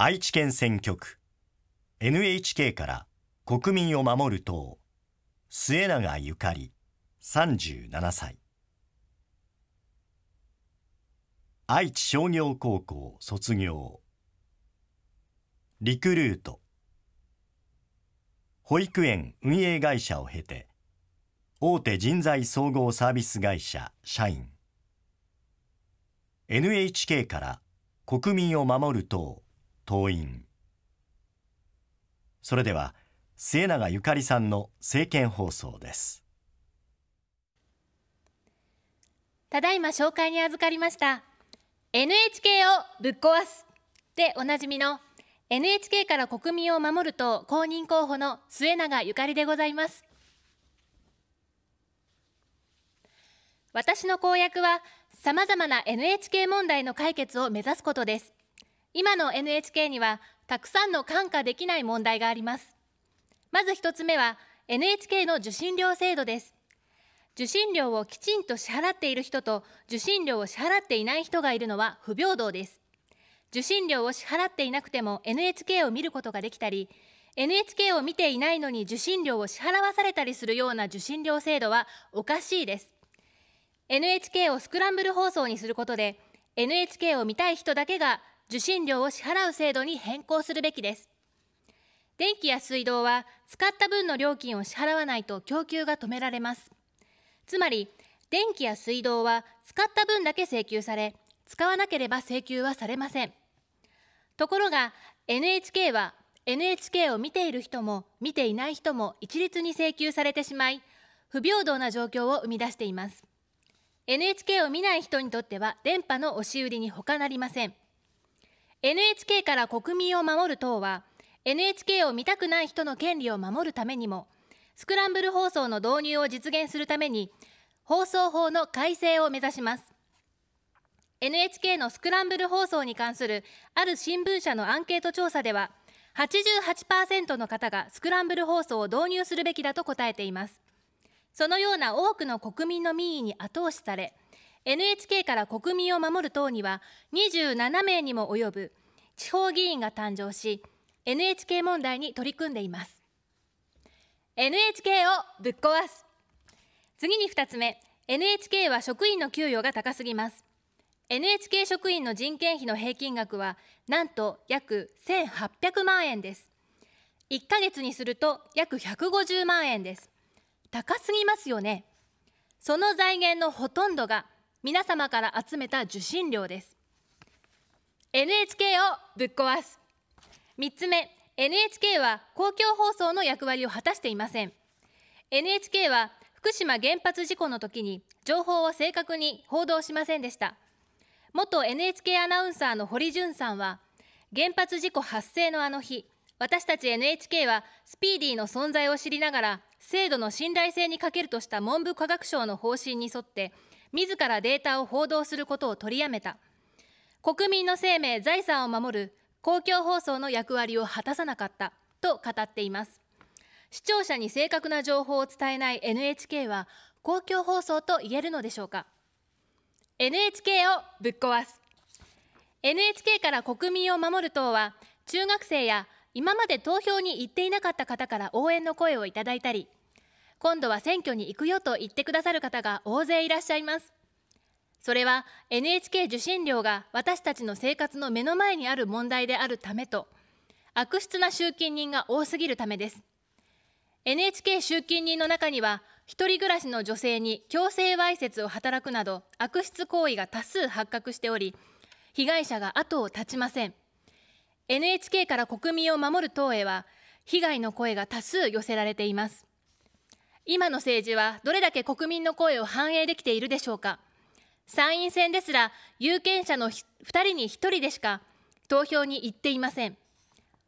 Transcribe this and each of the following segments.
愛知県選挙区 NHK から国民を守る党末永ゆかり37歳愛知商業高校卒業リクルート保育園運営会社を経て大手人材総合サービス会社社員 NHK から国民を守る党党員それでは末永ゆかりさんの政見放送ですただいま紹介に預かりました NHK をぶっ壊すでおなじみの NHK から国民を守ると公認候補の末永ゆかりでございます私の公約はさまざまな NHK 問題の解決を目指すことです今の NHK にはたくさんの看過できない問題がありますまず1つ目は NHK の受信料制度です受信料をきちんと支払っている人と受信料を支払っていない人がいるのは不平等です受信料を支払っていなくても NHK を見ることができたり NHK を見ていないのに受信料を支払わされたりするような受信料制度はおかしいです NHK をスクランブル放送にすることで NHK を見たい人だけが受信料を支払う制度に変更するべきです。電気や水道は使った分の料金を支払わないと供給が止められます。つまり、電気や水道は使った分だけ請求され、使わなければ請求はされません。ところが NHK は NHK を見ている人も見ていない人も一律に請求されてしまい、不平等な状況を生み出しています。NHK を見ない人にとっては電波の押し売りに他なりません。NHK から国民を守る党は NHK を見たくない人の権利を守るためにもスクランブル放送の導入を実現するために放送法の改正を目指します NHK のスクランブル放送に関するある新聞社のアンケート調査では88%の方がスクランブル放送を導入するべきだと答えていますそのような多くの国民の民意に後押しされ NHK から国民を守る党には27名にも及ぶ地方議員が誕生し NHK 問題に取り組んでいます NHK をぶっ壊す次に2つ目 NHK は職員の給与が高すぎます NHK 職員の人件費の平均額はなんと約1800万円です1ヶ月にすると約150万円です高すぎますよねその財源のほとんどが皆様から集めた受信料です NHK をぶっ壊す3つ目 NHK は公共放送の役割を果たしていません NHK は福島原発事故の時に情報を正確に報道しませんでした元 NHK アナウンサーの堀潤さんは原発事故発生のあの日私たち NHK はスピーディーの存在を知りながら制度の信頼性に欠けるとした文部科学省の方針に沿って自らデータを報道することを取りやめた国民の生命財産を守る公共放送の役割を果たさなかったと語っています視聴者に正確な情報を伝えない NHK は公共放送と言えるのでしょうか NHK をぶっ壊す NHK から国民を守る党は中学生や今まで投票に行っていなかった方から応援の声をいただいたり今度は選挙に行くよと言ってくださる方が大勢いらっしゃいますそれは NHK 受信料が私たちの生活の目の前にある問題であるためと悪質な集金人が多すぎるためです NHK 集金人の中には一人暮らしの女性に強制わいせつを働くなど悪質行為が多数発覚しており被害者が後を絶ちません NHK から国民を守る党へは被害の声が多数寄せられています今の政治はどれだけ国民の声を反映できているでしょうか。参院選ですら、有権者の2人に1人でしか投票に行っていません。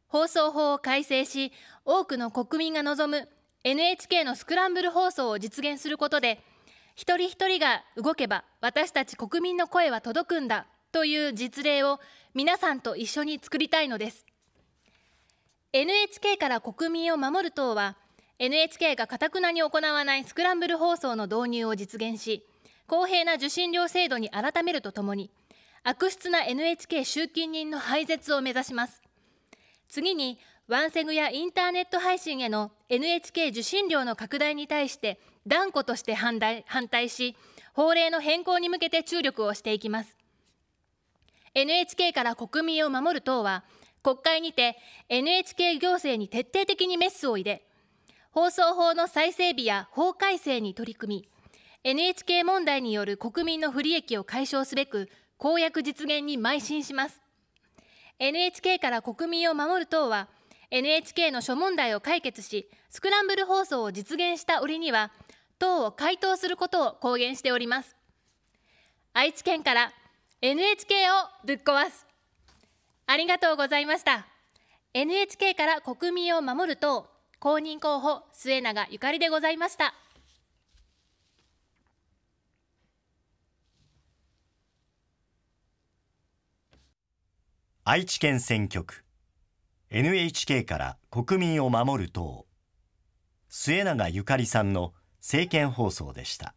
放送法を改正し、多くの国民が望む NHK のスクランブル放送を実現することで、一人一人が動けば私たち国民の声は届くんだという実例を皆さんと一緒に作りたいのです。NHK から国民を守る党は、NHK がかたくなに行わないスクランブル放送の導入を実現し公平な受信料制度に改めるとともに悪質な NHK 集金人の廃絶を目指します次にワンセグやインターネット配信への NHK 受信料の拡大に対して断固として反対し法令の変更に向けて注力をしていきます NHK から国民を守る党は国会にて NHK 行政に徹底的にメスを入れ放送法の再整備や法改正に取り組み NHK 問題による国民の不利益を解消すべく公約実現に邁進します NHK から国民を守る党は NHK の諸問題を解決しスクランブル放送を実現した折には党を回答することを公言しております愛知県から NHK をぶっ壊すありがとうございました NHK から国民を守る党公認候補末永ゆかりでございました。愛知県選挙区 NHK から国民を守る党末永ゆかりさんの政見放送でした。